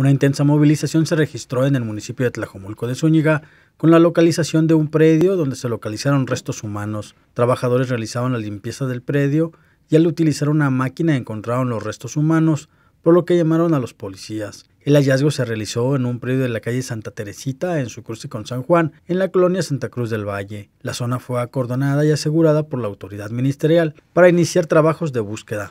Una intensa movilización se registró en el municipio de Tlajomulco de Zúñiga con la localización de un predio donde se localizaron restos humanos. Trabajadores realizaban la limpieza del predio y al utilizar una máquina encontraron los restos humanos, por lo que llamaron a los policías. El hallazgo se realizó en un predio de la calle Santa Teresita, en su cruce con San Juan, en la colonia Santa Cruz del Valle. La zona fue acordonada y asegurada por la autoridad ministerial para iniciar trabajos de búsqueda.